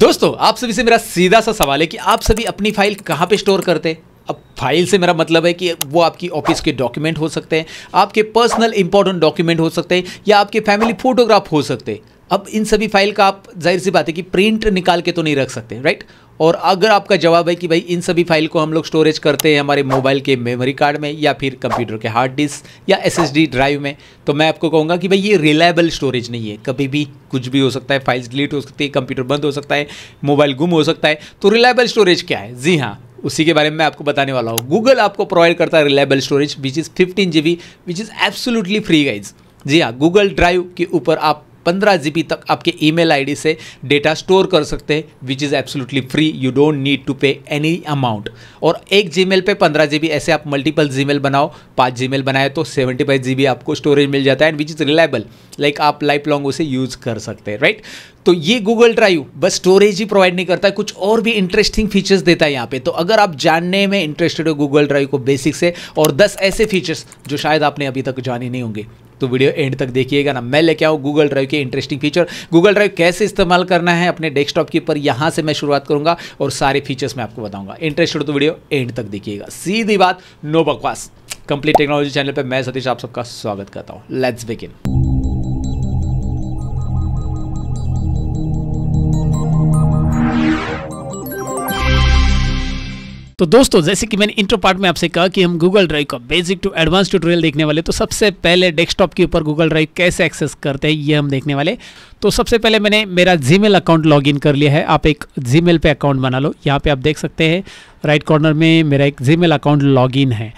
दोस्तों आप सभी से मेरा सीधा सा सवाल है कि आप सभी अपनी फाइल कहाँ पे स्टोर करते हैं अब फाइल से मेरा मतलब है कि वो आपकी ऑफिस के डॉक्यूमेंट हो सकते हैं आपके पर्सनल इंपॉर्टेंट डॉक्यूमेंट हो सकते हैं या आपके फैमिली फोटोग्राफ हो सकते हैं अब इन सभी फाइल का आप जाहिर सी बात है कि प्रिंट निकाल के तो नहीं रख सकते राइट और अगर आपका जवाब है कि भाई इन सभी फाइल को हम लोग स्टोरेज करते हैं हमारे मोबाइल के मेमोरी कार्ड में या फिर कंप्यूटर के हार्ड डिस्क या एस ड्राइव में तो मैं आपको कहूँगा कि भाई ये रिलायबल स्टोरेज नहीं है कभी भी कुछ भी हो सकता है फाइल्स डिलीट हो सकती है कंप्यूटर बंद हो सकता है मोबाइल गुम हो सकता है तो रिलायबल स्टोरेज क्या है जी हाँ उसी के बारे में मैं आपको बताने वाला हूँ गूगल आपको प्रोवाइड करता है reliable storage which is fifteen G B which is absolutely free guys जी हाँ गूगल ड्राइव के ऊपर आप पंद्रह जी तक आपके ई मेल से डेटा स्टोर कर सकते हैं which is absolutely free you don't need to pay any amount और एक जी पर पंद्रह जी ऐसे आप मल्टीपल जी बनाओ पाँच जी बनाए तो सेवेंटी फाइव जी आपको स्टोरेज मिल जाता है and which is reliable like आप लाइफ लॉन्ग उसे यूज़ कर सकते हैं राइट तो ये गूगल ड्राइव बस स्टोरेज ही प्रोवाइड नहीं करता है कुछ और भी इंटरेस्टिंग फीचर्स देता है यहाँ पे तो अगर आप जानने में इंटरेस्टेड हो गूगल ड्राइव को बेसिक से और 10 ऐसे फीचर्स जो शायद आपने अभी तक जाने नहीं होंगे तो वीडियो एंड तक देखिएगा ना मैं लेके आऊँ गूगल ड्राइव के इंटरेस्टिंग फीचर गूगल ड्राइव कैसे इस्तेमाल करना है अपने डेस्कटॉप के ऊपर यहाँ से मैं शुरुआत करूँगा और सारे फीचर्स मैं आपको बताऊँगा इंटरेस्टेड तो वीडियो एंड तक देखिएगा सीधी बात नो बकवास कंप्लीट टेक्नोलॉजी चैनल पर मैं सतीश आप सबका स्वागत करता हूँ लेट्स बिगिन तो दोस्तों जैसे कि मैंने इंट्रो पार्ट में आपसे कहा कि हम गूगल ड्राइव का बेसिक टू एडवांस ट्यूटोरियल देखने वाले तो सबसे पहले डेस्कटॉप के ऊपर गूगल ड्राइव कैसे एक्सेस करते हैं ये हम देखने वाले तो सबसे पहले मैंने मेरा जीमेल अकाउंट लॉगिन कर लिया है आप एक जीमेल पे अकाउंट बना लो यहाँ पे आप देख सकते हैं राइट कॉर्नर में मेरा एक जीमेल अकाउंट लॉगिन है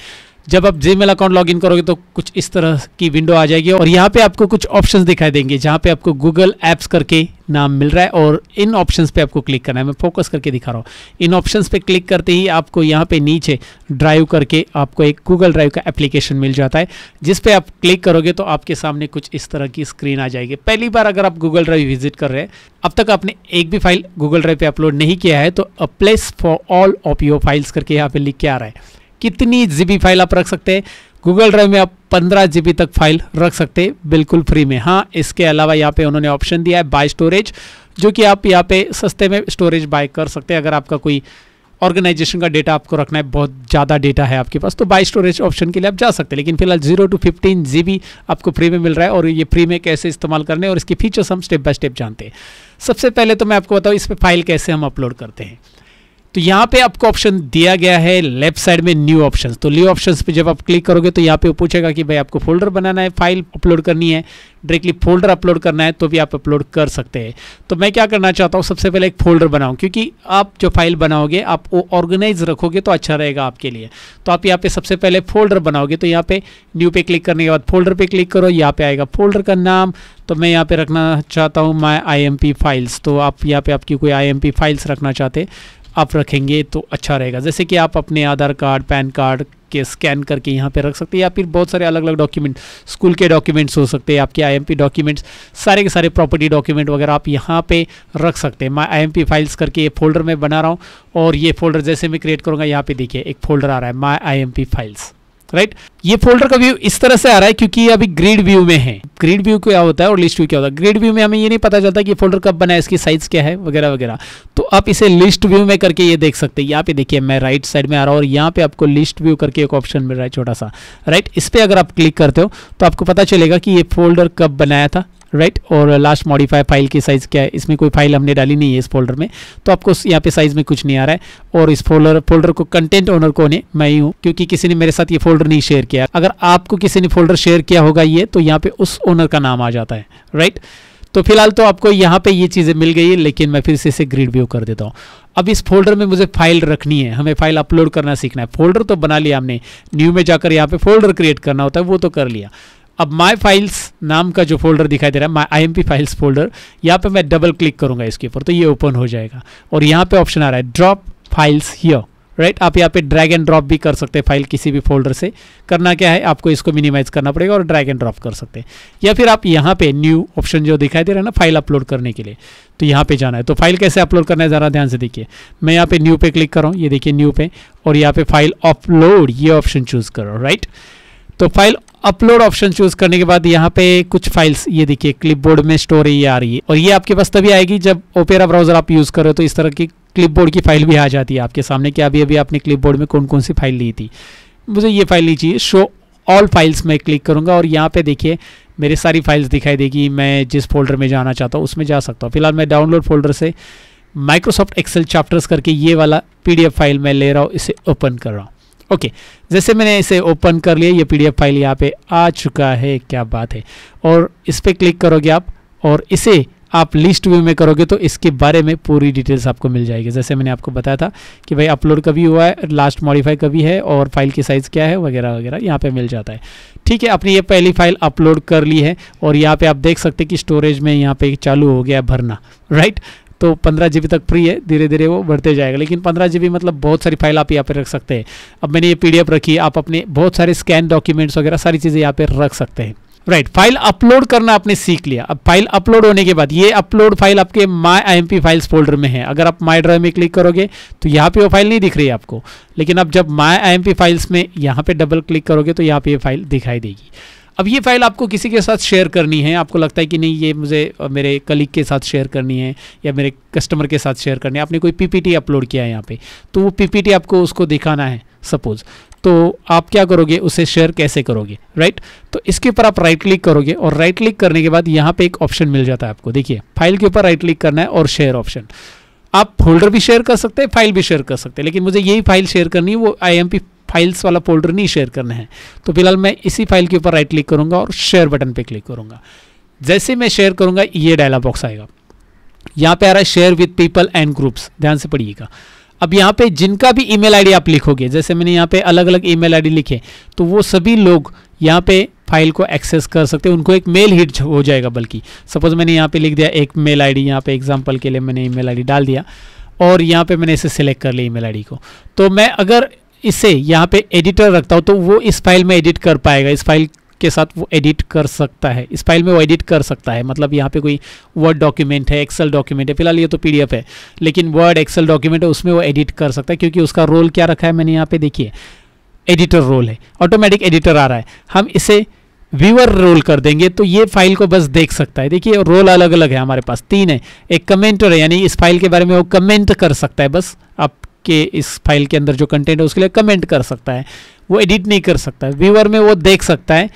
जब आप जीमेल अकाउंट इन करोगे तो कुछ इस तरह की विंडो आ जाएगी और यहाँ पे आपको कुछ ऑप्शंस दिखाई देंगे जहाँ पे आपको गूगल एप्स करके नाम मिल रहा है और इन ऑप्शंस पे आपको क्लिक करना है मैं फोकस करके दिखा रहा हूँ इन ऑप्शंस पे क्लिक करते ही आपको यहाँ पे नीचे ड्राइव करके आपको एक गूगल ड्राइव का एप्लीकेशन मिल जाता है जिस पे आप क्लिक करोगे तो आपके सामने कुछ इस तरह की स्क्रीन आ जाएगी पहली बार अगर आप गूगल ड्राइव विजिट कर रहे हैं अब तक आपने एक भी फाइल गूगल ड्राइव पर अपलोड नहीं किया है तो a place for all of your files करके यहाँ पर लिख के आ रहा है कितनी जीबी फाइल आप रख सकते हैं गूगल ड्राइव में आप पंद्रह जीबी तक फाइल रख सकते हैं बिल्कुल फ्री में हाँ इसके अलावा यहाँ पे उन्होंने ऑप्शन दिया है बाय स्टोरेज जो कि आप यहाँ पे सस्ते में स्टोरेज बाय कर सकते हैं अगर आपका कोई ऑर्गेनाइजेशन का डेटा आपको रखना है बहुत ज़्यादा डेटा है आपके पास तो बाई स्टोरेज ऑप्शन के लिए आप जा सकते हैं लेकिन फिलहाल जीरो टू फिफ्टीन जी आपको फ्री में मिल रहा है और ये फ्री में कैसे इस्तेमाल करने और इसके फीचर्स हम स्टेप बाय स्टेप जानते हैं सबसे पहले तो मैं आपको बताऊँ इस पर फाइल कैसे हम अपलोड करते हैं तो यहाँ पे आपको ऑप्शन दिया गया है लेफ्ट साइड में न्यू ऑप्शन तो न्यू ऑप्शन पे जब आप क्लिक करोगे तो यहाँ पे पूछेगा कि भाई आपको फोल्डर बनाना है फाइल अपलोड करनी है डायरेक्टली फोल्डर अपलोड करना है तो भी आप अपलोड कर सकते हैं तो मैं क्या करना चाहता हूँ सबसे पहले एक फोल्डर बनाऊँ क्योंकि आप जो फाइल बनाओगे आप वो ऑर्गेनाइज रखोगे तो अच्छा रहेगा आपके लिए तो आप यहाँ पे सबसे पहले फोल्डर बनाओगे तो यहाँ पे न्यू पे क्लिक करने के बाद फोल्डर पे क्लिक करो यहाँ पे आएगा फोल्डर का नाम तो मैं यहाँ पे रखना चाहता हूँ माई आई फाइल्स तो आप यहाँ पे आपकी कोई आई फाइल्स रखना चाहते आप रखेंगे तो अच्छा रहेगा जैसे कि आप अपने आधार कार्ड पैन कार्ड के स्कैन करके यहाँ पे रख सकते हैं या फिर बहुत सारे अलग अलग डॉक्यूमेंट स्कूल के डॉक्यूमेंट्स हो सकते हैं आपके आईएमपी डॉक्यूमेंट्स सारे के सारे प्रॉपर्टी डॉक्यूमेंट वगैरह आप यहाँ पे रख सकते हैं मैं आईएमपी फाइल्स करके ये फोल्डर में बना रहा हूँ और ये फोल्डर जैसे मैं क्रिएट करूँगा यहाँ पर देखिए एक फोल्डर आ रहा है माई आई फाइल्स राइट ये फोल्डर का व्यू इस तरह से आ रहा है क्योंकि ये अभी ग्रीड व्यू में है ग्रीड व्यू क्या होता है और लिस्ट व्यू क्या होता है ग्रीड व्यू में हमें ये नहीं पता चलता कि फोल्डर कब बना है इसकी साइज क्या है वगैरह वगैरह तो आप इसे लिस्ट व्यू में करके ये देख सकते हैं यहाँ पे देखिए मैं राइट साइड में आ रहा हूँ और यहाँ पे आपको लिस्ट व्यू करके एक ऑप्शन मिल रहा है छोटा सा राइट इस पर अगर आप क्लिक करते हो तो आपको पता चलेगा कि ये फोल्डर कब बनाया था राइट right? और लास्ट मॉडिफाई फाइल की साइज़ क्या है इसमें कोई फाइल हमने डाली नहीं है इस फोल्डर में तो आपको यहाँ पे साइज़ में कुछ नहीं आ रहा है और इस फोल्डर फोल्डर को कंटेंट ओनर कौन है मैं ही हूँ क्योंकि किसी ने मेरे साथ ये फोल्डर नहीं शेयर किया अगर आपको किसी ने फोल्डर शेयर किया होगा ये तो यहाँ पे उस ओनर का नाम आ जाता है राइट right? तो फिलहाल तो आपको यहाँ पे ये चीज़ें मिल गई है लेकिन मैं फिर से इसे ग्रीड व्यू कर देता हूँ अब इस फोल्डर में मुझे फाइल रखनी है हमें फाइल अपलोड करना सीखना है फोल्डर तो बना लिया हमने न्यू में जाकर यहाँ पे फोल्डर क्रिएट करना होता है वो तो कर लिया अब माय फाइल्स नाम का जो फोल्डर दिखाई दे रहा है माई आई फाइल्स फोल्डर यहाँ पे मैं डबल क्लिक करूँगा इसके ऊपर तो ये ओपन हो जाएगा और यहाँ पे ऑप्शन आ रहा है ड्रॉप फाइल्स हियर राइट आप यहाँ पे ड्रैग एंड ड्रॉप भी कर सकते हैं फाइल किसी भी फोल्डर से करना क्या है आपको इसको मिनिमाइज करना पड़ेगा और ड्रैग एंड ड्रॉप कर सकते हैं या फिर आप यहाँ पे न्यू ऑप्शन जो दिखाई दे रहा है ना फाइल अपलोड करने के लिए तो यहाँ पे जाना है तो फाइल कैसे अपलोड करना है ज़रा ध्यान से देखिए मैं यहाँ पे न्यू पे क्लिक कर रहा हूँ ये देखिए न्यू पे और यहाँ पे फाइल अपलोड ये ऑप्शन चूज़ करो राइट तो फाइल अपलोड ऑप्शन चूज करने के बाद यहाँ पे कुछ फाइल्स ये देखिए क्लिपबोर्ड में स्टोर ये आ रही है और ये आपके पास तभी आएगी जब ओपेरा ब्राउजर आप यूज़ करो तो इस तरह की क्लिपबोर्ड की फाइल भी आ जाती है आपके सामने कि अभी अभी आपने क्लिपबोर्ड में कौन कौन सी फाइल ली थी मुझे ये फाइल नहीं चाहिए शो ऑल फाइल्स में क्लिक करूंगा और यहाँ पे देखिए मेरी सारी फाइल्स दिखाई देगी मैं जिस फोल्डर में जाना चाहता हूँ उसमें जा सकता हूँ फिलहाल मैं डाउनलोड फोल्डर से माइक्रोसॉफ्ट एक्सेल चैप्टर्स करके ये वाला पीडीएफ फाइल मैं ले रहा हूँ इसे ओपन कर रहा हूँ ओके okay, जैसे मैंने इसे ओपन कर लिया ये पीडीएफ फाइल यहाँ पे आ चुका है क्या बात है और इस पर क्लिक करोगे आप और इसे आप लिस्ट व्यू में करोगे तो इसके बारे में पूरी डिटेल्स आपको मिल जाएगी जैसे मैंने आपको बताया था कि भाई अपलोड कभी हुआ है लास्ट मॉडिफाई कभी है और फाइल की साइज़ क्या है वगैरह वगैरह यहाँ पे मिल जाता है ठीक है अपनी ये पहली फाइल अपलोड कर ली है और यहाँ पे आप देख सकते हैं कि स्टोरेज में यहाँ पे चालू हो गया भरना राइट तो पंद्रह जी तक फ्री है धीरे धीरे वो बढ़ते जाएगा लेकिन पंद्रह जी मतलब बहुत सारी फाइल आप यहाँ पर रख सकते हैं अब मैंने ये पी रखी आप अपने बहुत सारे स्कैन डॉक्यूमेंट्स वगैरह सारी चीज़ें यहाँ पर रख सकते हैं राइट right, फाइल अपलोड करना आपने सीख लिया अब फाइल अपलोड होने के बाद ये अपलोड फाइल आपके माई आई फाइल्स फोल्डर में है अगर आप माई ड्राइव में क्लिक करोगे तो यहाँ पे वो फाइल नहीं दिख रही है आपको लेकिन आप जब माई आई फाइल्स में यहाँ पे डबल क्लिक करोगे तो यहाँ पे ये फाइल दिखाई देगी अब ये फाइल आपको किसी के साथ शेयर करनी है आपको लगता है कि नहीं ये मुझे मेरे कलीग के साथ शेयर करनी है या मेरे कस्टमर के साथ शेयर करनी है आपने कोई पीपीटी अपलोड किया है यहाँ पे तो वो पीपीटी आपको उसको दिखाना है सपोज तो आप क्या करोगे उसे शेयर कैसे करोगे राइट तो इसके ऊपर आप राइट क्लिक करोगे और राइट क्लिक करने के बाद यहाँ पर एक ऑप्शन मिल जाता है आपको देखिए फाइल के ऊपर राइट क्लिक करना है और शेयर ऑप्शन आप फोल्डर भी शेयर कर सकते हैं फाइल भी शेयर कर सकते हैं लेकिन मुझे यही फाइल शेयर करनी है वो आई फाइल्स वाला फोल्डर नहीं शेयर करना है तो फिलहाल मैं इसी फाइल के ऊपर राइट क्लिक करूंगा और शेयर बटन पर क्लिक करूंगा जैसे मैं शेयर करूंगा ये डायलॉग बॉक्स आएगा यहाँ पे आ रहा है share with people and groups ध्यान से पढ़िएगा अब यहाँ पे जिनका भी ईमेल आईडी आप लिखोगे जैसे मैंने यहाँ पे अलग अलग ईमेल आईडी लिखे तो वो सभी लोग यहाँ पे फाइल को एक्सेस कर सकते हैं उनको एक मेल हिट हो जाएगा बल्कि सपोज मैंने यहाँ पे लिख दिया एक मेल आईडी यहाँ पे एग्जांपल के लिए मैंने ईमेल आईडी डाल दिया और यहाँ पे मैंने इसे सिलेक्ट कर लिया ईमेल आईडी को तो मैं अगर इसे यहाँ पे एडिटर रखता हूँ तो वो इस फाइल में एडिट कर पाएगा इस फाइल के साथ वो एडिट कर सकता है इस फाइल में वो एडिट कर सकता है मतलब यहाँ पे कोई वर्ड डॉक्यूमेंट है एक्सेल डॉक्यूमेंट है फिलहाल ये तो पीडीएफ है लेकिन वर्ड एक्सेल डॉक्यूमेंट है उसमें वो एडिट कर सकता है क्योंकि उसका रोल क्या रखा है मैंने यहाँ पे देखिए एडिटर रोल है ऑटोमेटिक एडिटर आ रहा है हम इसे व्यूअर रोल कर देंगे तो ये फाइल को बस देख सकता है देखिए रोल अलग अलग है हमारे पास तीन है एक कमेंटर है यानी इस फाइल के बारे में वो कमेंट कर सकता है बस आपके इस फाइल के अंदर जो कंटेंट है उसके लिए कमेंट कर सकता है वो एडिट नहीं कर सकता है व्यूअर में वो देख सकता है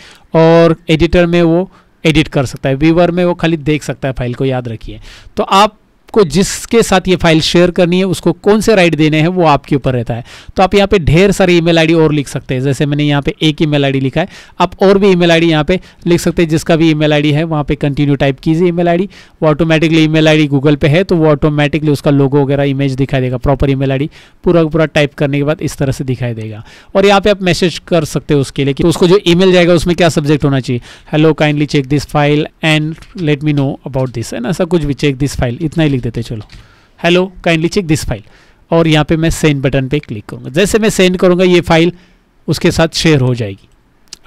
और एडिटर में वो एडिट कर सकता है व्यूअर में वो खाली देख सकता है फाइल को याद रखिए तो आप आपको जिसके साथ ये फाइल शेयर करनी है उसको कौन से राइट देने हैं वो आपके ऊपर रहता है तो आप यहाँ पे ढेर सारी ईमेल आईडी और लिख सकते हैं जैसे मैंने यहाँ पे एक ईमेल आईडी लिखा है आप और भी ईमेल आईडी यहाँ पे लिख सकते हैं जिसका भी ईमेल आईडी है वहाँ पे कंटिन्यू टाइप कीजिए ईमेल आईडी वो ऑटोमेटिकली ईमेल आईडी गूगल पे है तो वो ऑटोमेटिकली उसका लोगो वगैरह इमेज दिखाई देगा प्रॉपर ईमेल आईडी पूरा पूरा टाइप करने के बाद इस तरह से दिखाई देगा और यहाँ पे आप मैसेज कर सकते हो उसके लिए कि उसको जो ईमेल जाएगा उसमें क्या सब्जेक्ट होना चाहिए hello kindly check this file and let me know about this है ना ऐसा कुछ भी चेक दिस फाइल इतना ही लिख लिख देते चलो hello kindly check this file और यहाँ पे मैं सेंड बटन पे क्लिक करूँगा जैसे मैं सेंड करूँगा ये फाइल उसके साथ शेयर हो जाएगी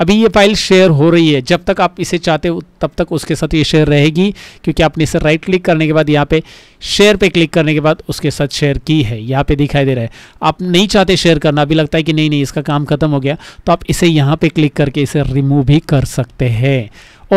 अभी ये फाइल शेयर हो रही है जब तक आप इसे चाहते हो तब तक उसके साथ ये शेयर रहेगी क्योंकि आपने इसे राइट क्लिक करने के बाद यहाँ पे शेयर पे क्लिक करने के बाद उसके साथ शेयर की है यहाँ पे दिखाई दे रहा है आप नहीं चाहते शेयर करना अभी लगता है कि नहीं नहीं इसका काम खत्म हो गया तो आप इसे यहाँ पर क्लिक करके इसे रिमूव भी कर सकते हैं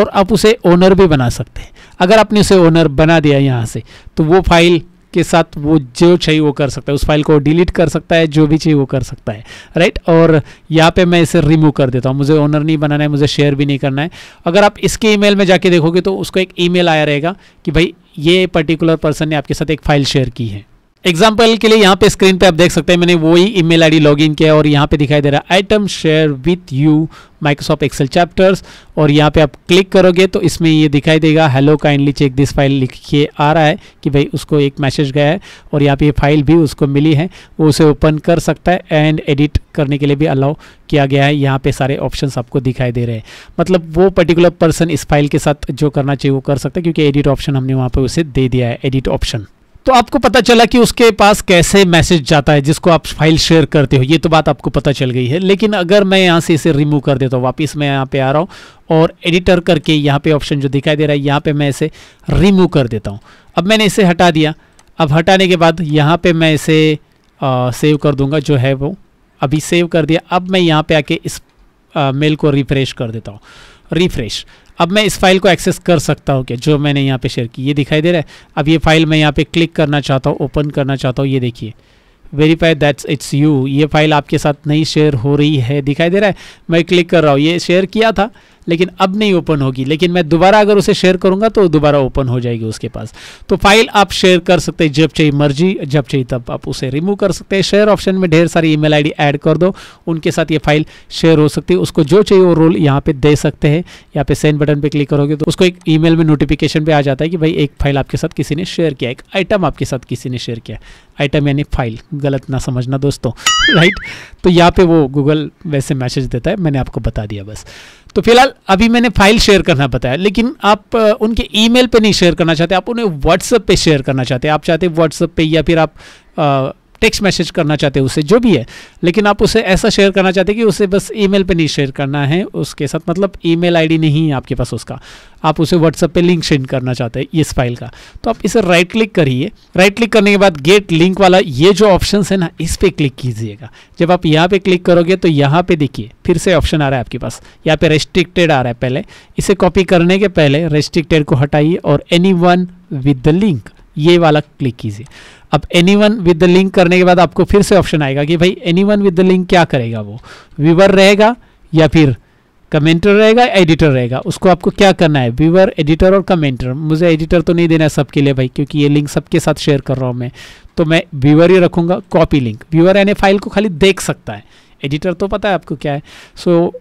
और आप उसे ओनर भी बना सकते हैं अगर आपने उसे ओनर बना दिया यहाँ से तो वो फाइल के साथ वो जो चाहिए वो कर सकता है उस फाइल को डिलीट कर सकता है जो भी चाहिए वो कर सकता है राइट और यहाँ पे मैं इसे रिमूव कर देता हूँ मुझे ओनर नहीं बनाना है मुझे शेयर भी नहीं करना है अगर आप इसके ईमेल में जाके देखोगे तो उसको एक ईमेल आया रहेगा कि भाई ये पर्टिकुलर पर्सन ने आपके साथ एक फ़ाइल शेयर की है एग्जाम्पल के लिए यहाँ पे स्क्रीन पे आप देख सकते हैं मैंने वही ईमेल आईडी लॉगिन किया और यहाँ पे दिखाई दे रहा है item share with you Microsoft Excel chapters और यहाँ पे आप क्लिक करोगे तो इसमें ये दिखाई देगा hello kindly check this file लिख के आ रहा है कि भाई उसको एक मैसेज गया है और यहाँ पे ये फाइल भी उसको मिली है वो उसे ओपन कर सकता है एंड एडिट करने के लिए भी अलाउ किया गया है यहाँ पे सारे ऑप्शंस आपको दिखाई दे रहे हैं मतलब वो पर्टिकुलर पर्सन इस फाइल के साथ जो करना चाहिए वो कर सकता है क्योंकि एडिट ऑप्शन हमने वहाँ पर उसे दे दिया है एडिट ऑप्शन तो आपको पता चला कि उसके पास कैसे मैसेज जाता है जिसको आप फाइल शेयर करते हो ये तो बात आपको पता चल गई है लेकिन अगर मैं यहाँ से इसे रिमूव कर देता हूँ वापस मैं यहाँ पे आ रहा हूँ और एडिटर करके यहाँ पे ऑप्शन जो दिखाई दे रहा है यहाँ पे मैं इसे रिमूव कर देता हूँ अब मैंने इसे हटा दिया अब हटाने के बाद यहाँ पर मैं इसे आ, सेव कर दूँगा जो है वो अभी सेव कर दिया अब मैं यहाँ पर आके इस आ, मेल को रिफ्रेश कर देता हूँ रिफ्रेश अब मैं इस फाइल को एक्सेस कर सकता हूँ क्या जो मैंने यहाँ पे शेयर की ये दिखाई दे रहा है अब ये फाइल मैं यहाँ पे क्लिक करना चाहता हूँ ओपन करना चाहता हूँ ये देखिए वेरीफाई दैट्स इट्स यू ये फाइल आपके साथ नहीं शेयर हो रही है दिखाई दे रहा है मैं क्लिक कर रहा हूँ ये शेयर किया था लेकिन अब नहीं ओपन होगी लेकिन मैं दोबारा अगर उसे शेयर करूंगा तो दोबारा ओपन हो जाएगी उसके पास तो फाइल आप शेयर कर सकते हैं जब चाहिए मर्जी जब चाहिए तब आप उसे रिमूव कर सकते हैं शेयर ऑप्शन में ढेर सारी ईमेल आईडी ऐड कर दो उनके साथ ये फाइल शेयर हो सकती है उसको जो चाहिए वो रोल यहाँ पे दे सकते हैं यहाँ पे सेंड बटन पे क्लिक करोगे तो उसको एक ई में नोटिफिकेशन पर आ जाता है कि भाई एक फाइल आपके साथ किसी ने शेयर किया एक आइटम आपके साथ किसी ने शेयर किया आइटम यानी फाइल गलत ना समझना दोस्तों राइट तो यहाँ पे वो गूगल वैसे मैसेज देता है मैंने आपको बता दिया बस तो फिलहाल अभी मैंने फाइल शेयर करना बताया लेकिन आप उनके ईमेल पे नहीं शेयर करना चाहते आप उन्हें व्हाट्सएप पे शेयर करना चाहते आप चाहते व्हाट्सएप पे या फिर आप टेक्स्ट मैसेज करना चाहते हैं उसे जो भी है लेकिन आप उसे ऐसा शेयर करना चाहते हैं कि उसे बस ईमेल पे नहीं शेयर करना है उसके साथ मतलब ईमेल आईडी नहीं है आपके पास उसका आप उसे व्हाट्सएप पे लिंक सेंड करना चाहते हैं इस फाइल का तो आप इसे राइट क्लिक करिए राइट क्लिक करने के बाद गेट लिंक वाला ये जो ऑप्शन है ना इस पर क्लिक कीजिएगा जब आप यहाँ पर क्लिक करोगे तो यहाँ पर देखिए फिर से ऑप्शन आ रहा है आपके पास यहाँ पर रेस्ट्रिक्टेड आ रहा है पहले इसे कॉपी करने के पहले रेस्ट्रिक्टेड को हटाइए और anyone with the link ये वाला क्लिक कीजिए अब anyone with the link करने के बाद आपको फिर से ऑप्शन आएगा कि भाई anyone with the link क्या करेगा वो व्यूवर रहेगा या फिर कमेंटर रहेगा एडिटर रहेगा उसको आपको क्या करना है व्यूवर एडिटर और कमेंटर मुझे एडिटर तो नहीं देना है सबके लिए भाई क्योंकि ये लिंक सबके साथ शेयर कर रहा हूँ मैं तो मैं व्यूवर ही रखूँगा कॉपी लिंक व्यूवर यानी फाइल को खाली देख सकता है एडिटर तो पता है आपको क्या है सो so,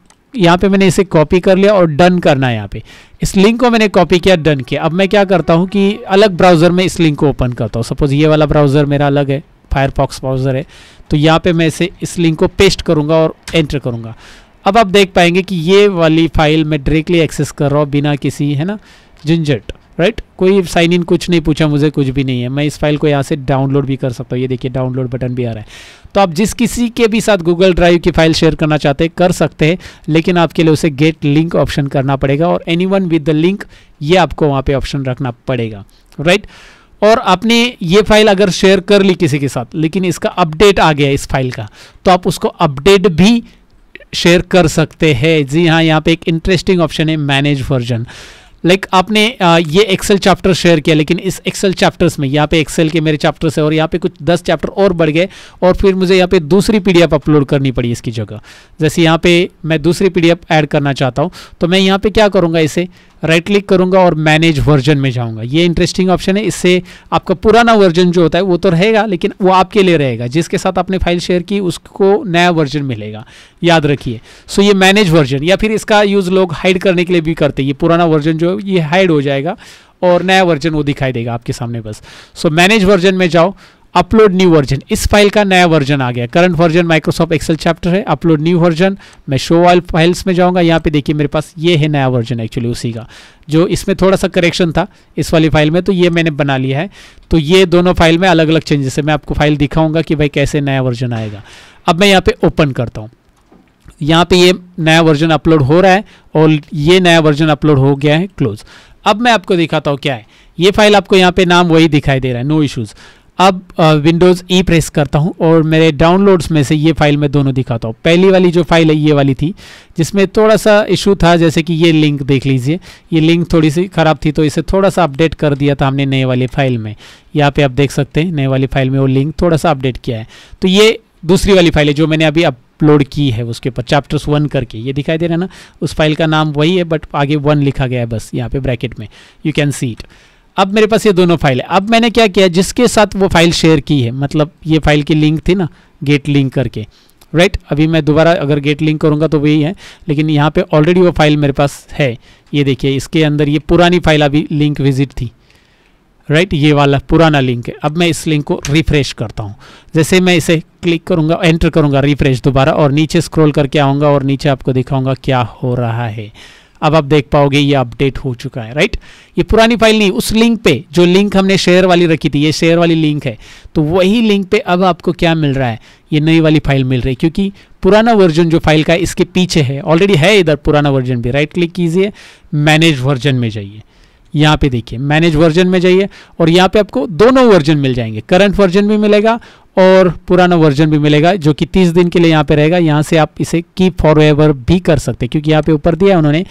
यहाँ पे मैंने इसे कॉपी कर लिया और डन करना है यहाँ पे इस लिंक को मैंने कॉपी किया डन किया अब मैं क्या करता हूँ कि अलग ब्राउज़र में इस लिंक को ओपन करता हूँ सपोज़ ये वाला ब्राउज़र मेरा अलग है फायरफॉक्स ब्राउज़र है तो यहाँ पे मैं इसे इस लिंक को पेस्ट करूँगा और एंटर करूँगा अब आप देख पाएंगे कि ये वाली फाइल मैं डायरेक्टली एक्सेस कर रहा हूँ बिना किसी है ना झंझट राइट right? कोई साइन इन कुछ नहीं पूछा मुझे कुछ भी नहीं है मैं इस फाइल को यहाँ से डाउनलोड भी कर सकता हूँ ये देखिए डाउनलोड बटन भी आ रहा है तो आप जिस किसी के भी साथ गूगल ड्राइव की फाइल शेयर करना चाहते हैं कर सकते हैं लेकिन आपके लिए उसे गेट लिंक ऑप्शन करना पड़ेगा और anyone with the link ये आपको वहाँ पर ऑप्शन रखना पड़ेगा राइट right? और आपने ये फाइल अगर शेयर कर ली किसी के साथ लेकिन इसका अपडेट आ गया इस फाइल का तो आप उसको अपडेट भी शेयर कर सकते हैं जी हाँ यहाँ पे एक इंटरेस्टिंग ऑप्शन है मैनेज वर्जन लाइक like आपने ये एक्सेल चैप्टर शेयर किया लेकिन इस एक्सेल चैप्टर्स में यहाँ पे एक्सेल के मेरे चैप्टर्स है और यहाँ पे कुछ दस चैप्टर और बढ़ गए और फिर मुझे यहाँ पे दूसरी पीडीएफ अपलोड करनी पड़ी इसकी जगह जैसे यहाँ पे मैं दूसरी पीडीएफ ऐड करना चाहता हूँ तो मैं यहाँ पे क्या करूँगा इसे राइट क्लिक करूंगा और मैनेज वर्जन में जाऊँगा ये इंटरेस्टिंग ऑप्शन है इससे आपका पुराना वर्जन जो होता है वो तो रहेगा लेकिन वो आपके लिए रहेगा जिसके साथ आपने फाइल शेयर की उसको नया वर्जन मिलेगा याद रखिए सो ये मैनेज वर्जन या फिर इसका यूज़ लोग हाइड करने के लिए भी करते हैं ये पुराना वर्जन जो है ये हाइड हो जाएगा और नया वर्जन वो दिखाई देगा आपके सामने बस सो मैनेज वर्जन में जाओ अपलोड न्यू वर्जन इस फाइल का नया वर्जन आ गया current version Microsoft Excel chapter है अपलोड न्यू वर्जन मैं शो ऑल फाइल्स में जाऊंगा यहाँ पे देखिए मेरे पास ये है नया वर्जन एक्चुअली उसी का जो इसमें थोड़ा सा करेक्शन था इस वाली फाइल में तो ये मैंने बना लिया है तो ये दोनों फाइल में अलग अलग चेंजेस है मैं आपको फाइल दिखाऊंगा कि भाई कैसे नया वर्जन आएगा अब मैं यहाँ पे ओपन करता हूँ यहाँ पे ये नया वर्जन अपलोड हो रहा है और ये नया वर्जन अपलोड हो गया है क्लोज अब मैं आपको दिखाता हूँ क्या है ये फाइल आपको यहाँ पे नाम वही दिखाई दे रहा है नो इश्यूज़ अब विंडोज़ ई प्रेस करता हूँ और मेरे डाउनलोड्स में से ये फाइल मैं दोनों दिखाता हूँ पहली वाली जो फाइल है ये वाली थी जिसमें थोड़ा सा इशू था जैसे कि ये लिंक देख लीजिए ये लिंक थोड़ी सी ख़राब थी तो इसे थोड़ा सा अपडेट कर दिया था हमने नए वाली फाइल में यहाँ पे आप देख सकते हैं नए वाली फाइल में वो लिंक थोड़ा सा अपडेट किया है तो ये दूसरी वाली फाइल है जो मैंने अभी अपलोड की है उसके ऊपर चैप्टर्स वन करके ये दिखाई दे रहा है ना उस फाइल का नाम वही है बट आगे वन लिखा गया है बस यहाँ पे ब्रैकेट में यू कैन सी इट अब मेरे पास ये दोनों फाइल है अब मैंने क्या किया जिसके साथ वो फाइल शेयर की है मतलब ये फाइल की लिंक थी ना गेट लिंक करके राइट right? अभी मैं दोबारा अगर गेट लिंक करूंगा तो वही है लेकिन यहाँ पे ऑलरेडी वो फाइल मेरे पास है ये देखिए इसके अंदर ये पुरानी फाइल अभी लिंक विजिट थी राइट right? ये वाला पुराना लिंक है अब मैं इस लिंक को रिफ्रेश करता हूँ जैसे मैं इसे क्लिक करूँगा एंटर करूंगा रिफ्रेश दोबारा और नीचे स्क्रोल करके आऊँगा और नीचे आपको दिखाऊँगा क्या हो रहा है अब आप देख पाओगे ये अपडेट हो चुका है राइट ये पुरानी फाइल नहीं उस लिंक पे जो लिंक हमने शेयर वाली रखी थी ये शेयर वाली लिंक है तो वही लिंक पे अब आपको क्या मिल रहा है ये नई वाली फाइल मिल रही है क्योंकि पुराना वर्जन जो फाइल का इसके पीछे है ऑलरेडी है इधर पुराना वर्जन भी राइट क्लिक कीजिए मैनेज वर्जन में जाइए यहाँ पे देखिए मैनेज वर्जन में जाइए और यहाँ पे आपको दोनों वर्जन मिल जाएंगे करंट वर्जन भी मिलेगा और पुराना वर्जन भी मिलेगा जो कि 30 दिन के लिए यहाँ पे रहेगा यहाँ से आप इसे कीप फॉर एवर भी कर सकते हैं क्योंकि यहाँ पे ऊपर दिया है उन्होंने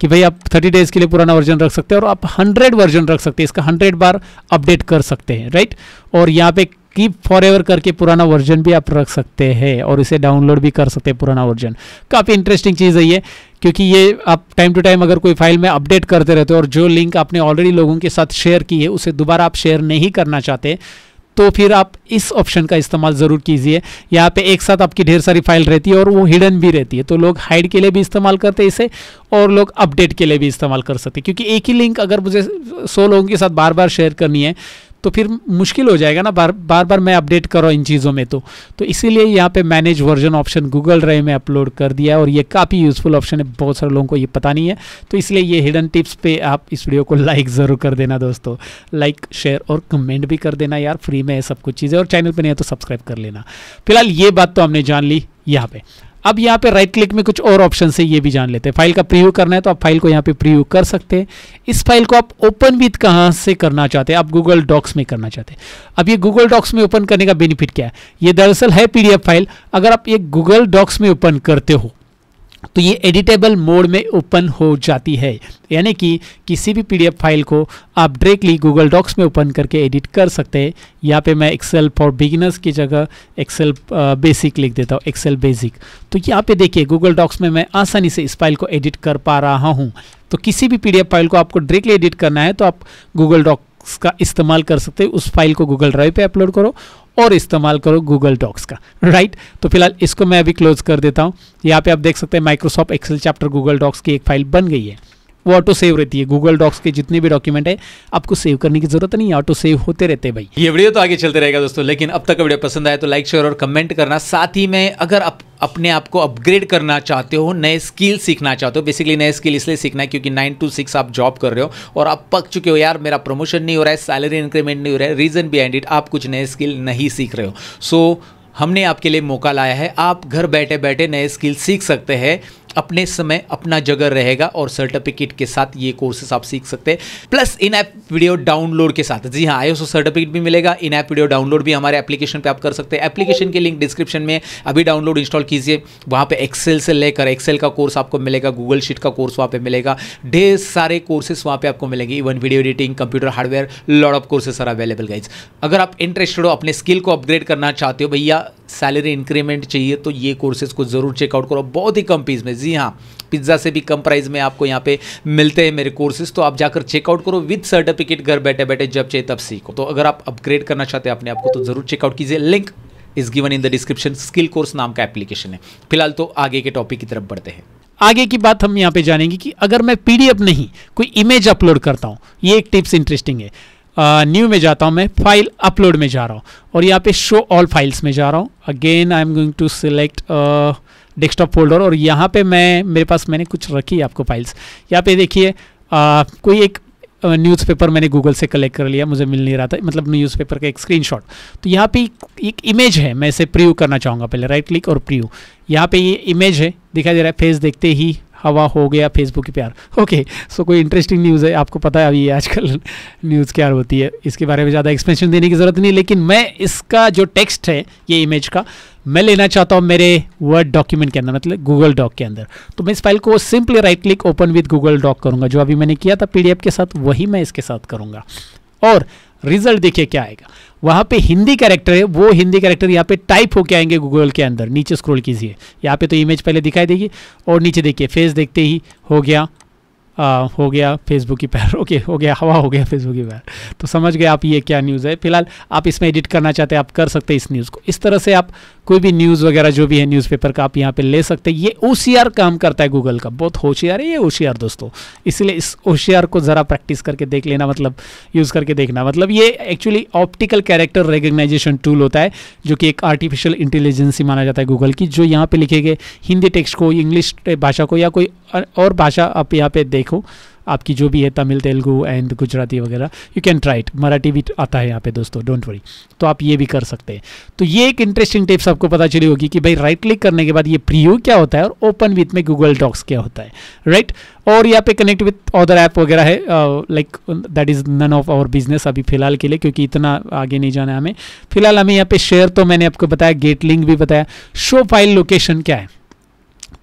कि भाई आप 30 डेज के लिए पुराना वर्जन रख सकते हैं और आप 100 वर्जन रख सकते हैं इसका 100 बार अपडेट कर सकते हैं राइट और यहाँ पे कीप फॉर एवर करके पुराना वर्जन भी आप रख सकते हैं और इसे डाउनलोड भी कर सकते हैं पुराना वर्जन काफ़ी इंटरेस्टिंग चीज़ है ये क्योंकि ये आप टाइम टू टाइम अगर कोई फाइल में अपडेट करते रहते हो और जो लिंक आपने ऑलरेडी लोगों के साथ शेयर की है उसे दोबारा आप शेयर नहीं करना चाहते तो फिर आप इस ऑप्शन का इस्तेमाल ज़रूर कीजिए यहाँ पे एक साथ आपकी ढेर सारी फाइल रहती है और वो हिडन भी रहती है तो लोग हाइड के लिए भी इस्तेमाल करते हैं इसे और लोग अपडेट के लिए भी इस्तेमाल कर सकते हैं क्योंकि एक ही लिंक अगर मुझे सौ लोगों के साथ बार बार शेयर करनी है तो फिर मुश्किल हो जाएगा ना बार बार बार मैं अपडेट करो इन चीज़ों में तो तो इसीलिए यहाँ पे manage version option Google Drive में अपलोड कर दिया है और ये काफ़ी यूज़फुल ऑप्शन है बहुत सारे लोगों को ये पता नहीं है तो इसलिए ये हिडन टिप्स पे आप इस वीडियो को लाइक ज़रूर कर देना दोस्तों लाइक शेयर और कमेंट भी कर देना यार फ्री में है सब कुछ चीज़ें और चैनल पर नहीं है तो सब्सक्राइब कर लेना फिलहाल ये बात तो हमने जान ली यहाँ पर अब यहाँ पे राइट क्लिक में कुछ और ऑप्शन है ये भी जान लेते हैं फाइल का प्रीव्यू करना है तो आप फाइल को यहाँ पे प्रीव्यू कर सकते हैं इस फाइल को आप ओपन भी कहाँ से करना चाहते हैं आप गूगल डॉक्स में करना चाहते हैं अब ये गूगल डॉक्स में ओपन करने का बेनिफिट क्या है ये दरअसल है पीडीएफ फाइल अगर आप ये गूगल डॉक्स में ओपन करते हो तो ये एडिटेबल मोड में ओपन हो जाती है यानी कि किसी भी पीडीएफ फाइल को आप डायरेक्टली गूगल डॉक्स में ओपन करके एडिट कर सकते हैं यहाँ पे मैं एक्सेल फॉर बिगिनर्स की जगह एक्सेल बेसिक लिख देता हूँ एक्सेल बेसिक तो यहाँ पे देखिए गूगल डॉक्स में मैं आसानी से इस फाइल को एडिट कर पा रहा हूँ तो किसी भी पी फाइल को आपको डायरेक्टली एडिट करना है तो आप गूगल डॉक्स का इस्तेमाल कर सकते हैं उस फाइल को गूगल ड्राइव पर अपलोड करो और इस्तेमाल करो गूगल डॉक्स का राइट तो फिलहाल इसको मैं अभी क्लोज कर देता हूँ यहाँ पे आप देख सकते हैं Microsoft Excel chapter Google Docs की एक फाइल बन गई है वो ऑटो सेव रहती है गूगल डॉक्स के जितने भी डॉक्यूमेंट है आपको सेव करने की जरूरत नहीं ऑटो सेव होते रहते भाई ये वीडियो तो आगे चलते रहेगा दोस्तों लेकिन अब तक वीडियो पसंद आए तो लाइक शेयर और कमेंट करना साथ ही में अगर आप अपने आप को अपग्रेड करना चाहते हो नए स्किल सीखना चाहते हो बेसिकली नए स्किल इसलिए सीखना है क्योंकि नाइन टू सिक्स आप जॉब कर रहे हो और आप पक चुके हो यार मेरा प्रमोशन नहीं हो रहा है सैलरी इंक्रीमेंट नहीं हो रहा है रीजन बिहाइंड इट आप कुछ नए स्किल नहीं सीख रहे हो सो so, हमने आपके लिए मौका लाया है आप घर बैठे बैठे नए स्किल सीख सकते हैं अपने समय अपना जगह रहेगा और सर्टिफिकेट के साथ ये कोर्सेस आप सीख सकते हैं plus in app video download के साथ जी हाँ आयोसो सर्टिफिकेट भी मिलेगा इन ऐप वीडियो डाउनलोड भी हमारे एप्लीकेशन पर आप कर सकते हैं एप्लीकेशन के लिंक डिस्क्रिप्शन में अभी डाउनलोड इंस्टॉल कीजिए वहाँ पर एक्सेल से लेकर एक्सेल का कोर्स आपको मिलेगा गूगल शीट का कोर्स वहाँ पर मिलेगा ढेर सारे कोर्सेस वहाँ पर आपको मिलेंगे even video editing computer hardware lot of courses are available guys अगर आप इंटरेस्टेड हो अपने स्किल को अपग्रेड करना चाहते हो भैया सैलरी इंक्रीमेंट चाहिए तो ये कोर्सेज को जरूर चेकआउट करो बहुत ही कम फीस में जी हाँ पिज्ज़ा से भी कम प्राइस में आपको यहाँ पे मिलते हैं मेरे कोर्सेज तो आप जाकर चेकआउट करो विद सर्टिफिकेट घर बैठे बैठे जब चाहे तब सीखो तो अगर आप अपग्रेड करना चाहते हैं अपने आपको तो ज़रूर चेकआउट कीजिए link is given in the description skill course नाम का एप्लीकेशन है फिलहाल तो आगे के टॉपिक की तरफ बढ़ते हैं आगे की बात हम यहाँ पे जानेंगे कि अगर मैं पीडीएफ नहीं कोई इमेज अपलोड करता हूँ ये एक टिप्स इंटरेस्टिंग है न्यू uh, में जाता हूँ मैं फाइल अपलोड में जा रहा हूँ और यहाँ पे शो ऑल फाइल्स में जा रहा हूँ again I am going to select desktop folder और यहाँ पे मैं मेरे पास मैंने कुछ रखी है आपको फाइल्स यहाँ पे देखिए कोई एक न्यूज़पेपर मैंने गूगल से कलेक्ट कर लिया मुझे मिल नहीं रहा था मतलब न्यूज़पेपर का एक स्क्रीनशॉट तो यहाँ पे एक इमेज है मैं इसे प्रीव्यू करना चाहूँगा पहले राइट क्लिक और प्रीव्यू यहाँ पे ये इमेज है दिखाई दे रहा है फेस देखते ही हवा हो गया फेसबुक की प्यार ओके सो कोई इंटरेस्टिंग न्यूज़ है आपको पता है अभी आजकल न्यूज़ क्या होती है इसके बारे में ज़्यादा एक्सप्लेन देने की ज़रूरत नहीं लेकिन मैं इसका जो टेक्स्ट है ये इमेज का मैं लेना चाहता हूँ मेरे वर्ड डॉक्यूमेंट के अंदर मतलब गूगल डॉक के अंदर तो मैं इस फाइल को simply right click open with Google Doc करूँगा जो अभी मैंने किया था पी के साथ वही मैं इसके साथ करूँगा और रिजल्ट देखिए क्या आएगा वहां पे हिंदी कैरेक्टर है वो हिंदी कैरेक्टर यहाँ पे टाइप होके आएंगे गूगल के अंदर नीचे स्क्रॉल कीजिए यहाँ पे तो इमेज पहले दिखाई देगी और नीचे देखिए फेस देखते ही हो गया आ, हो गया फेसबुक की पैर ओके हो गया हवा हो गया फेसबुक की पैर तो समझ गए आप ये क्या न्यूज़ है फिलहाल आप इसमें एडिट करना चाहते हैं आप कर सकते हैं इस न्यूज़ को इस तरह से आप कोई भी न्यूज़ वगैरह जो भी है न्यूज़पेपर का आप यहाँ पे ले सकते हैं ये ओ काम करता है गूगल का बहुत होशियार है ये होशियार दोस्तों इसलिए इस ओशियार को ज़रा प्रैक्टिस करके देख लेना मतलब यूज़ करके देखना मतलब ये actually optical character recognition tool होता है जो कि एक आर्टिफिशियल इंटेलिजेंसी माना जाता है गूगल की जो यहाँ पर लिखे गए हिंदी टेक्स्ट को इंग्लिश भाषा को या कोई और भाषा आप यहाँ पर देखो आपकी जो भी है तमिल तेलुगू एंड गुजराती वगैरह you can try it Marathi भी आता है यहाँ पे दोस्तों डोंट वरी तो आप ये भी कर सकते हैं तो ये एक इंटरेस्टिंग टिप्स आपको पता चली होगी कि भाई राइट क्लिक करने के बाद ये प्रीव्यू क्या होता है और ओपन विथ में गूगल डॉक्स क्या होता है राइट और यहाँ पे कनेक्ट विथ अदर ऐप वगैरह है like that is none of our business अभी फिलहाल के लिए क्योंकि इतना आगे नहीं जाना है हमें फिलहाल हमें यहाँ पे शेयर तो मैंने आपको बताया गेट लिंक भी बताया शो फाइल लोकेशन क्या है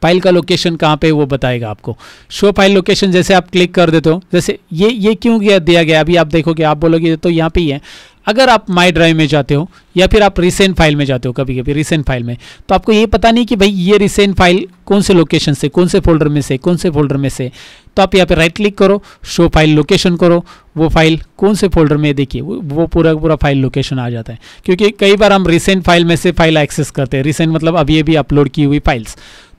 फाइल का लोकेशन कहाँ पे वो बताएगा आपको शो फाइल लोकेशन जैसे आप क्लिक कर देते हो जैसे ये ये क्यों गया दिया गया अभी आप देखोगे आप बोलोगे तो यहाँ पे ही है अगर आप माई ड्राइव में जाते हो या फिर आप रिसेंट फाइल में जाते हो कभी कभी रिसेंट फाइल में तो आपको ये पता नहीं कि भाई ये रिसेंट फाइल कौन से लोकेशन से कौन से फोल्डर में से कौन से फोल्डर में से तो आप यहाँ पे राइट क्लिक करो शो फाइल लोकेशन करो वो फाइल कौन से फोल्डर में देखिए वो, वो पूरा पूरा फाइल लोकेशन आ जाता है क्योंकि कई बार हम रिसेंट फाइल में से फाइल एक्सेस करते हैं रिसेंट मतलब अभी अभी अपलोड की हुई फाइल्स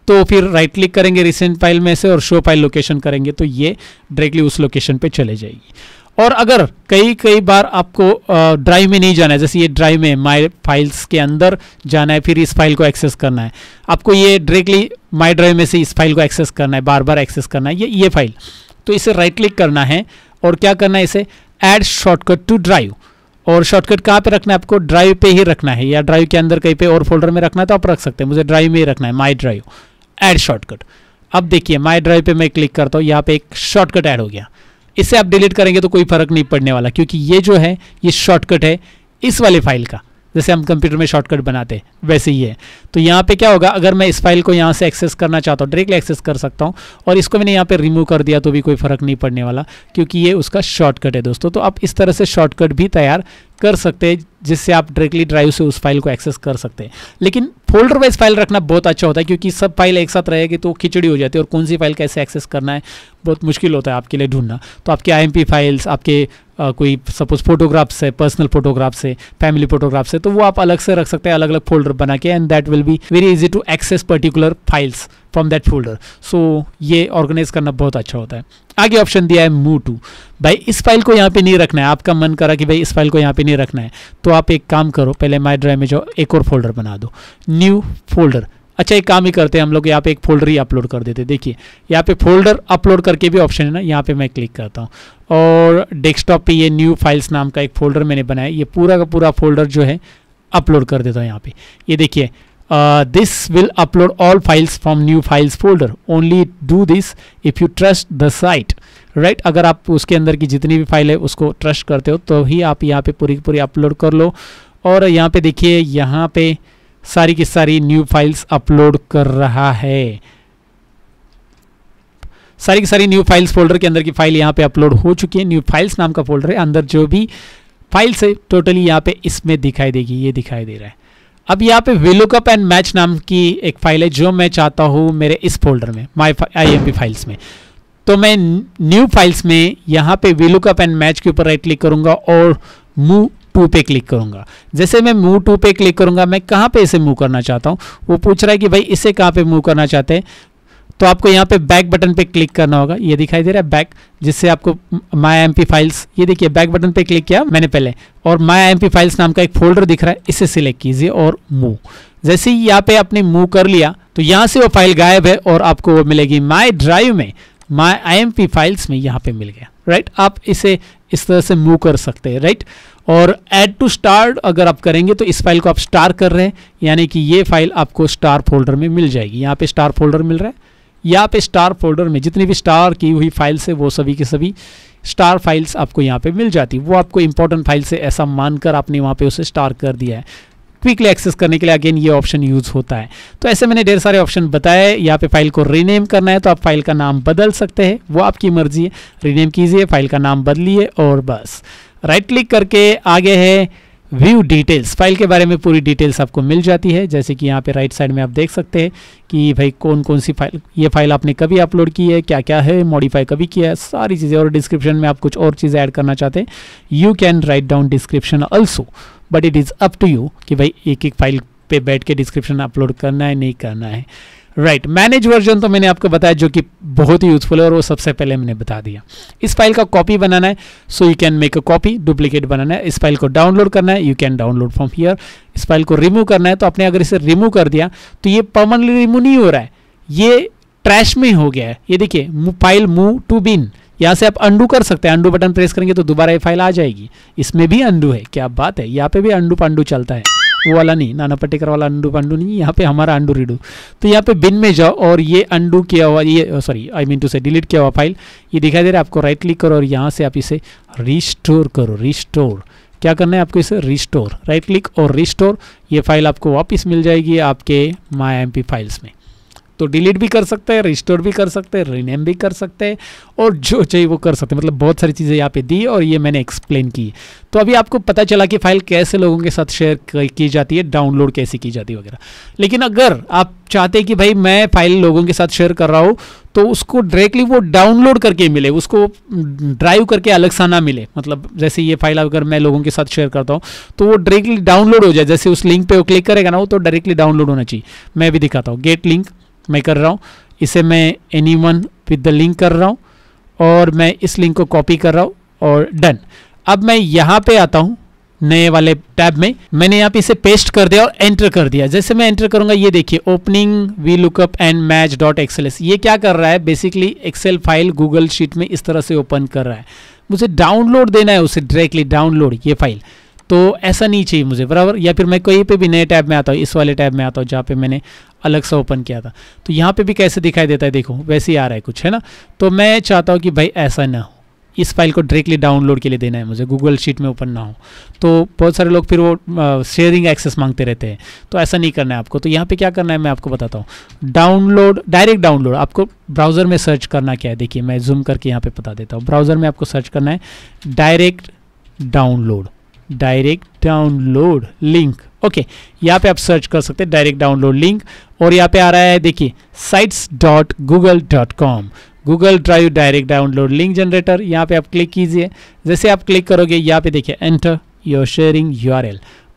तो फिर राइट क्लिक करेंगे रिसेंट फाइल में से और शो फाइल लोकेशन करेंगे तो ये डायरेक्टली उस लोकेशन पे चले जाएगी और अगर कई कई बार आपको ड्राइव में नहीं जाना है जैसे ये ड्राइव में माई फाइल्स के अंदर जाना है फिर इस फाइल को एक्सेस करना है आपको ये डायरेक्टली माई ड्राइव में से इस फाइल को एक्सेस करना है बार बार एक्सेस करना है ये ये फाइल तो इसे राइट क्लिक करना है और क्या करना है इसे ऐड शॉर्टकट टू ड्राइव और शॉर्टकट कहाँ पे रखना है आपको ड्राइव पे ही रखना है या ड्राइव के अंदर कहीं पे और फोल्डर में रखना है तो आप रख सकते हैं मुझे ड्राइव में ही रखना है माई ड्राइव ऐड शॉर्टकट अब देखिए माई ड्राइव पे मैं क्लिक करता हूँ यहाँ पे एक शॉर्टकट ऐड हो गया इसे आप डिलीट करेंगे तो कोई फर्क नहीं पड़ने वाला क्योंकि ये जो है ये शॉर्टकट है इस वाले फाइल का जैसे हम कंप्यूटर में शॉर्टकट बनाते हैं वैसे ही है तो यहाँ पे क्या होगा अगर मैं इस फाइल को यहाँ से एक्सेस करना चाहता हूँ डायरेक्टली एक्सेस कर सकता हूँ और इसको मैंने यहाँ पे रिमूव कर दिया तो भी कोई फर्क नहीं पड़ने वाला क्योंकि ये उसका शॉर्टकट है दोस्तों तो आप इस तरह से शॉर्टकट भी तैयार कर सकते हैं जिससे आप डायरेक्टली ड्राइव से उस फाइल को एक्सेस कर सकते हैं लेकिन फोल्डर वाइज फाइल रखना बहुत अच्छा होता है क्योंकि सब फाइल एक साथ रहेगी तो खिचड़ी हो जाती है और कौन सी फाइल कैसे एक्सेस करना है बहुत मुश्किल होता है आपके लिए ढूंढना तो आपके आई फाइल्स आपके आ, कोई सपोज फोटोग्राफ्स है पर्सनल फोटोग्राफ्स है फैमिली फोटोग्राफ्स है तो वो आप अलग से रख सकते हैं अलग अलग फोल्डर बना के and that will be very easy to access particular files from that folder so ये ऑर्गेनाइज करना बहुत अच्छा होता है आगे ऑप्शन दिया है मू टू भाई इस फाइल को यहाँ पे नहीं रखना है आपका मन करा कि भाई इस फाइल को यहाँ पे नहीं रखना है तो आप एक काम करो पहले माई ड्राइव में जाओ एक और फोल्डर बना दो न्यू फोल्डर अच्छा एक काम ही करते हैं हम लोग यहाँ पे एक फोल्डर ही अपलोड कर देते देखिए यहाँ पे फोल्डर अपलोड करके भी ऑप्शन है ना यहाँ पे मैं क्लिक करता हूँ और डेस्कटॉप पे ये न्यू फाइल्स नाम का एक फोल्डर मैंने बनाया ये पूरा का पूरा फोल्डर जो है अपलोड कर देता हूँ यहाँ पे ये देखिए uh, this will upload all files from new files folder only do this if you trust the site right right? अगर आप उसके अंदर की जितनी भी फाइल है उसको ट्रस्ट करते हो तो ही आप यहाँ पे पूरी पूरी अपलोड कर लो और यहाँ पे देखिए यहाँ पे सारी की सारी न्यू फाइल्स अपलोड कर रहा है सारी की सारी न्यू फाइल्स फोल्डर के अंदर की फाइल यहाँ पे अपलोड हो चुकी है न्यू फाइल्स नाम का फोल्डर है अंदर जो भी फाइल्स है टोटली यहाँ पे इसमें दिखाई देगी ये दिखाई दे रहा है अब यहाँ पे वीलुकअप एंड मैच नाम की एक फाइल है जो मैं चाहता हूँ मेरे इस फोल्डर में माई आई फाइल्स में तो मैं न्यू फाइल्स में यहाँ पे वीलुकअप एंड मैच के ऊपर राइट क्लिक करूँगा और मू टू पे क्लिक करूँगा जैसे मैं मूव टू पे क्लिक करूँगा मैं कहाँ पे इसे मूव करना चाहता हूँ वो पूछ रहा है कि भाई इसे कहाँ पे मूव करना चाहते हैं तो आपको यहाँ पे बैक बटन पे क्लिक करना होगा ये दिखाई दे रहा है बैक जिससे आपको माई एम फाइल्स ये देखिए बैक बटन पे क्लिक किया मैंने पहले और माई एम फाइल्स नाम का एक फोल्डर दिख रहा है इसे सिलेक्ट कीजिए और मूव जैसे ही यहाँ पे आपने मूव कर लिया तो यहाँ से वो फाइल गायब है और आपको वो मिलेगी माई ड्राइव में माई आई फाइल्स में यहाँ पे मिल गया राइट आप इसे इस तरह से मूव कर सकते हैं राइट और एड टू स्टार अगर आप करेंगे तो इस फाइल को आप स्टार कर रहे हैं यानी कि ये फाइल आपको स्टार फोल्डर में मिल जाएगी यहाँ पे स्टार फोल्डर मिल रहा है या आप स्टार फोल्डर में जितनी भी स्टार की हुई फाइल्स है वो सभी के सभी स्टार फाइल्स आपको यहाँ पे मिल जाती वो आपको इंपॉर्टेंट फाइल से ऐसा मानकर आपने वहाँ पे उसे स्टार कर दिया है क्विकली एक्सेस करने के लिए अगेन ये ऑप्शन यूज़ होता है तो ऐसे मैंने ढेर सारे ऑप्शन बताए यहाँ पे फाइल को रीनेम करना है तो आप फाइल का नाम बदल सकते हैं वो आपकी मर्जी है रीनेम कीजिए फाइल का नाम बदलिए और बस राइट क्लिक करके आगे है व्यू डिटेल्स फाइल के बारे में पूरी डिटेल्स आपको मिल जाती है जैसे कि यहाँ पे राइट साइड में आप देख सकते हैं कि भाई कौन कौन सी फाइल ये फाइल आपने कभी अपलोड की है क्या क्या है मॉडिफाई कभी किया है सारी चीज़ें और डिस्क्रिप्शन में आप कुछ और चीज़ें ऐड करना चाहते हैं you can write down description also but it is up to you कि भाई एक एक फाइल पे बैठ के डिस्क्रिप्शन अपलोड करना है नहीं करना है राइट मैनेज वर्जन तो मैंने आपको बताया जो कि बहुत ही यूजफुल है और वो सबसे पहले मैंने बता दिया इस फाइल का कॉपी बनाना है so you can make a copy duplicate बनाना है इस फाइल को डाउनलोड करना है you can download from here इस फाइल को रिमूव करना है तो आपने अगर इसे रिमूव कर दिया तो ये परमानेंटली रिमूव नहीं हो रहा है ये ट्रैश में हो गया है ये देखिए फाइल मूव टू बिन यहाँ से आप अंडू कर सकते हैं अंडू बटन प्रेस करेंगे तो दोबारा ये फाइल आ जाएगी इसमें भी अंडू है क्या बात है यहाँ पे भी अंडू पांडू चलता है वो वाला नहीं नाना पटेकर वाला अंडू पंडू नहीं यहाँ पे हमारा अंडू रीडू तो यहाँ पे बिन में जाओ और ये अंडू किया हुआ ये सॉरी आई मीन टू से डिलीट किया हुआ फाइल ये दिखाई दे रहा है आपको राइट क्लिक करो और यहाँ से आप इसे रिस्टोर करो रिस्टोर क्या करना है आपको इसे रिस्टोर राइट क्लिक और रिस्टोर ये फाइल आपको वापस मिल जाएगी आपके माई एम फाइल्स में तो डिलीट भी कर सकते हैं रिस्टोर भी कर सकते हैं रिनेम भी कर सकते हैं और जो चाहिए वो कर सकते हैं मतलब बहुत सारी चीज़ें यहाँ पे दी और ये मैंने एक्सप्लेन की तो अभी आपको पता चला कि फाइल कैसे लोगों के साथ शेयर की जाती है डाउनलोड कैसे की जाती है वगैरह लेकिन अगर आप चाहते हैं कि भाई मैं फाइल लोगों के साथ शेयर कर रहा हूँ तो उसको डायरेक्टली वो डाउनलोड करके मिले उसको ड्राइव करके अलग सा ना मिले मतलब जैसे ये फाइल अगर मैं लोगों के साथ शेयर करता हूँ तो वो डायरेक्टली डाउनलोड हो जाए जैसे उस लिंक पे वो क्लिक करेगा ना वो तो डायरेक्टली डाउनलोड होना चाहिए मैं भी दिखाता हूँ गेट लिंक मैं कर रहा हूँ इसे मैं anyone with the link कर रहा हूँ और मैं इस लिंक को कॉपी कर रहा हूँ और डन अब मैं यहाँ पे आता हूँ नए वाले टैब में मैंने यहाँ पे इसे पेस्ट कर दिया और एंटर कर दिया जैसे मैं एंटर करूँगा ये देखिए opening V lookup and match dot S ये क्या कर रहा है basically Excel file Google Sheet में इस तरह से ओपन कर रहा है मुझे डाउनलोड देना है उसे डायरेक्टली डाउनलोड ये फाइल तो ऐसा नहीं चाहिए मुझे बराबर या फिर मैं कहीं पे भी नए टैब में आता हूँ इस वाले टैब में आता हूँ जहाँ पे मैंने अलग सा ओपन किया था तो यहाँ पे भी कैसे दिखाई देता है देखो वैसे ही आ रहा है कुछ है ना तो मैं चाहता हूँ कि भाई ऐसा ना हो इस फाइल को डायरेक्टली डाउनलोड के लिए देना है मुझे गूगल शीट में ओपन ना हो तो बहुत सारे लोग फिर वो शेयरिंग एक्सेस मांगते रहते हैं तो ऐसा नहीं करना है आपको तो यहाँ पर क्या करना है मैं आपको बताता हूँ डाउनलोड डायरेक्ट डाउनलोड आपको ब्राउज़र में सर्च करना क्या है देखिए मैं जूम करके यहाँ पर बता देता हूँ ब्राउज़र में आपको सर्च करना है direct download direct download link okay यहाँ पे आप सर्च कर सकते हैं डायरेक्ट डाउनलोड लिंक और यहाँ पे आ रहा है देखिए sites dot Google dot com Google Drive direct download link generator यहाँ पे आप क्लिक कीजिए जैसे आप क्लिक करोगे यहाँ पे देखिए एंटर योर शेयरिंग यू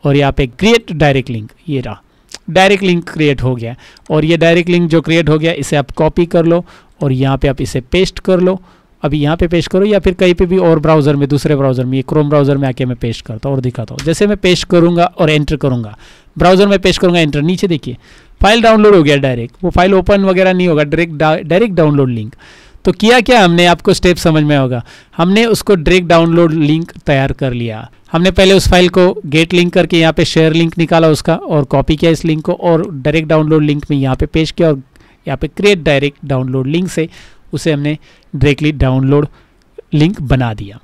और यहाँ पे क्रिएट डायरेक्ट लिंक ये रहा डायरेक्ट लिंक क्रिएट हो गया और ये डायरेक्ट लिंक जो क्रिएट हो गया इसे आप कॉपी कर लो और यहाँ पे आप इसे पेस्ट कर लो अभी यहाँ पे पेश करो या फिर कहीं पे भी और ब्राउज़र में दूसरे ब्राउज़र में ये क्रोम ब्राउज़र में आके मैं पेश करता हूँ और दिखाता हूँ जैसे मैं पेश करूँगा और एंटर करूँगा ब्राउज़र में पेश करूँगा एंटर नीचे देखिए फाइल डाउनलोड हो गया डायरेक्ट वो फाइल ओपन वगैरह नहीं होगा डायरेक्ट डायरेक्ट डाउनलोड लिंक तो किया क्या हमने आपको स्टेप समझ में होगा हमने उसको डायरेक्ट डाउनलोड लिंक तैयार कर लिया हमने पहले उस फाइल को गेट लिंक करके यहाँ पे शेयर लिंक निकाला उसका और कॉपी किया इस लिंक को और डायरेक्ट डाउनलोड लिंक में यहाँ पे पेश किया और यहाँ पे क्रिएट डायरेक्ट डाउनलोड लिंक से उसे हमने डायरेक्टली डाउनलोड लिंक बना दिया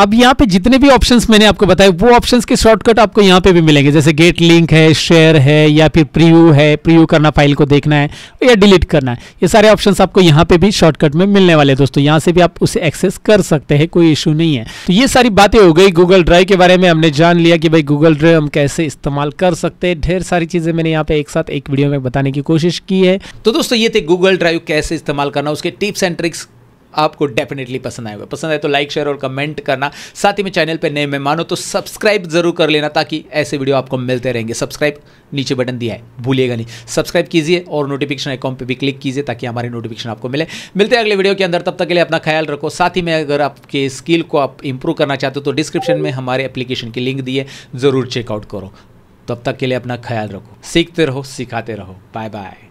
अब यहाँ पे जितने भी ऑप्शंस मैंने आपको बताए वो ऑप्शंस के शॉर्टकट आपको यहाँ पे भी मिलेंगे जैसे गेट लिंक है शेयर है या फिर प्रीव्यू है प्रीव्यू करना फाइल को देखना है या डिलीट करना है ये सारे ऑप्शंस आपको यहाँ पे भी शॉर्टकट में मिलने वाले दोस्तों यहाँ से भी आप उसे एक्सेस कर सकते हैं कोई इशू नहीं है तो ये सारी बातें हो गई गूगल ड्राइव के बारे में हमने जान लिया कि भाई गूगल ड्राइव हम कैसे इस्तेमाल कर सकते हैं ढेर सारी चीज़ें मैंने यहाँ पे एक साथ एक वीडियो में बताने की कोशिश की है तो दोस्तों ये थे गूगल ड्राइव कैसे इस्तेमाल करना उसके टिप्स एंड ट्रिक्स आपको डेफिनेटली पसंद आएगा पसंद आए तो लाइक शेयर और कमेंट करना साथ ही में चैनल पर नए हो तो सब्सक्राइब जरूर कर लेना ताकि ऐसे वीडियो आपको मिलते रहेंगे सब्सक्राइब नीचे बटन दिया है भूलिएगा नहीं सब्सक्राइब कीजिए और नोटिफिकेशन आइकॉन पर भी क्लिक कीजिए ताकि हमारे नोटिफिकेशन आपको मिले मिलते हैं अगले वीडियो के अंदर तब तक के लिए अपना ख्याल रखो साथ ही में अगर आपके स्किल को आप इंप्रूव करना चाहते हो तो डिस्क्रिप्शन में हमारे एप्लीकेशन की लिंक दिए ज़रूर चेकआउट करो तब तक के लिए अपना ख्याल रखो सीखते रहो सिखाते रहो बाय बाय